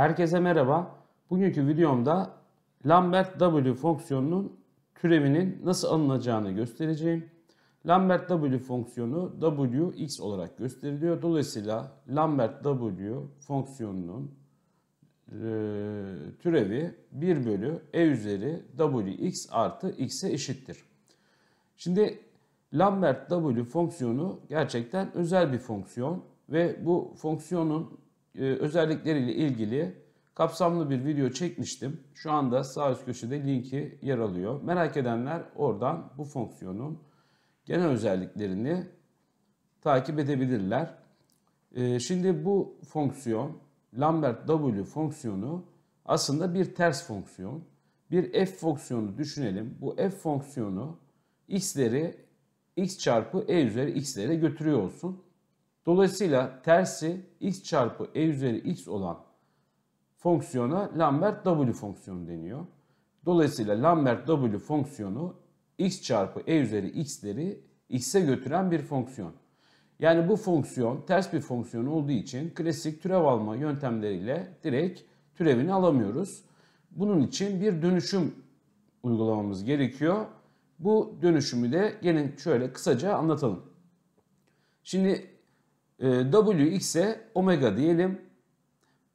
Herkese merhaba. Bugünkü videomda Lambert W fonksiyonunun türevinin nasıl alınacağını göstereceğim. Lambert W fonksiyonu Wx olarak gösteriliyor. Dolayısıyla Lambert W fonksiyonunun e, türevi 1 bölü e üzeri Wx artı x'e eşittir. Şimdi Lambert W fonksiyonu gerçekten özel bir fonksiyon ve bu fonksiyonun e, özellikleriyle ilgili kapsamlı bir video çekmiştim. Şu anda sağ üst köşede linki yer alıyor. Merak edenler oradan bu fonksiyonun genel özelliklerini takip edebilirler. E, şimdi bu fonksiyon Lambert W fonksiyonu aslında bir ters fonksiyon. Bir f fonksiyonu düşünelim. Bu f fonksiyonu x'leri x çarpı e üzeri x'lere götürüyor olsun. Dolayısıyla tersi x çarpı e üzeri x olan fonksiyona Lambert W fonksiyonu deniyor. Dolayısıyla Lambert W fonksiyonu x çarpı e üzeri x'leri x'e götüren bir fonksiyon. Yani bu fonksiyon ters bir fonksiyon olduğu için klasik türev alma yöntemleriyle direkt türevini alamıyoruz. Bunun için bir dönüşüm uygulamamız gerekiyor. Bu dönüşümü de gelin şöyle kısaca anlatalım. Şimdi ee, Wx'e omega diyelim.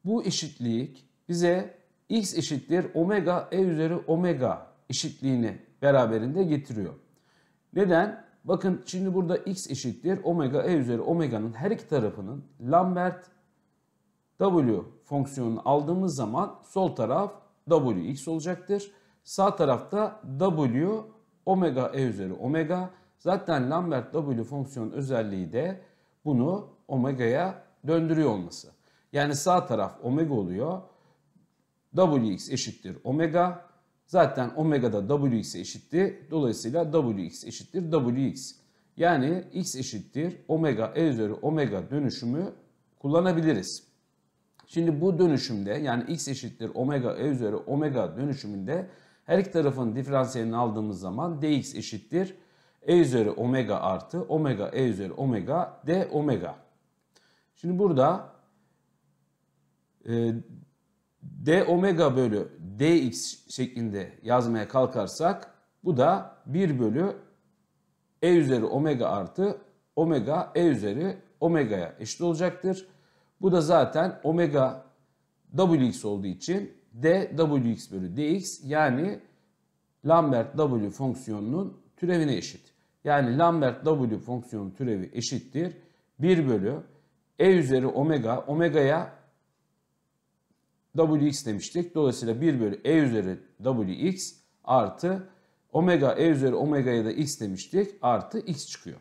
Bu eşitlik bize x eşittir omega e üzeri omega eşitliğini beraberinde getiriyor. Neden? Bakın şimdi burada x eşittir omega e üzeri omega'nın her iki tarafının Lambert w fonksiyonunu aldığımız zaman sol taraf wx olacaktır. Sağ tarafta w omega e üzeri omega. Zaten Lambert w fonksiyonun özelliği de bunu omega'ya döndürüyor olması. Yani sağ taraf omega oluyor. Wx eşittir omega. Zaten omega da Wx'e eşitti. Dolayısıyla Wx eşittir Wx. Yani x eşittir omega e üzeri omega dönüşümü kullanabiliriz. Şimdi bu dönüşümde yani x eşittir omega e üzeri omega dönüşümünde her iki tarafın diferansiyelini aldığımız zaman dx eşittir e üzeri omega artı omega e üzeri omega d omega. Şimdi burada e, d omega bölü dx şeklinde yazmaya kalkarsak bu da 1 bölü e üzeri omega artı omega e üzeri omega'ya eşit olacaktır. Bu da zaten omega wx olduğu için d wx bölü dx yani Lambert w fonksiyonunun türevine eşit. Yani Lambert w fonksiyonun türevi eşittir 1 bölü e üzeri omega, omega'ya wx demiştik. Dolayısıyla 1 bölü e üzeri wx artı omega e üzeri omega'ya da x demiştik. Artı x çıkıyor.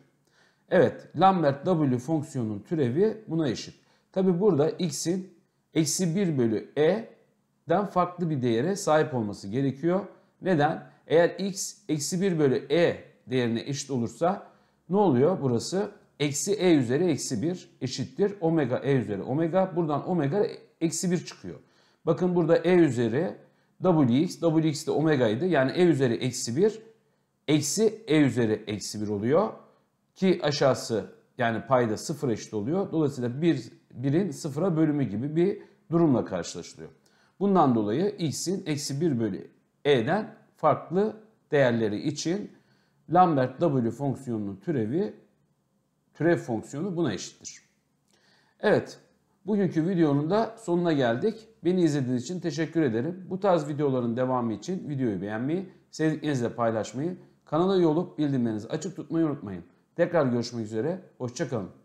Evet Lambert w fonksiyonunun türevi buna eşit. Tabi burada x'in eksi 1 bölü e'den farklı bir değere sahip olması gerekiyor. Neden? Eğer x eksi 1 bölü e değerine eşit olursa ne oluyor burası? eksi e üzeri eksi 1 eşittir omega e üzeri omega. Buradan omega eksi 1 çıkıyor. Bakın burada e üzeri wx, wx de omegaydı. Yani e üzeri eksi 1 eksi e üzeri eksi 1 oluyor. Ki aşağısı yani payda 0 eşit oluyor. Dolayısıyla 1, 1'in 0'a bölümü gibi bir durumla karşılaşılıyor. Bundan dolayı x'in eksi 1 bölü e'den farklı değerleri için Lambert W fonksiyonunun türevi türev fonksiyonu buna eşittir. Evet, bugünkü videonun da sonuna geldik. Beni izlediğiniz için teşekkür ederim. Bu tarz videoların devamı için videoyu beğenmeyi, sevdiklerinizle paylaşmayı, kanala üye bildirimlerinizi açık tutmayı unutmayın. Tekrar görüşmek üzere, hoşçakalın.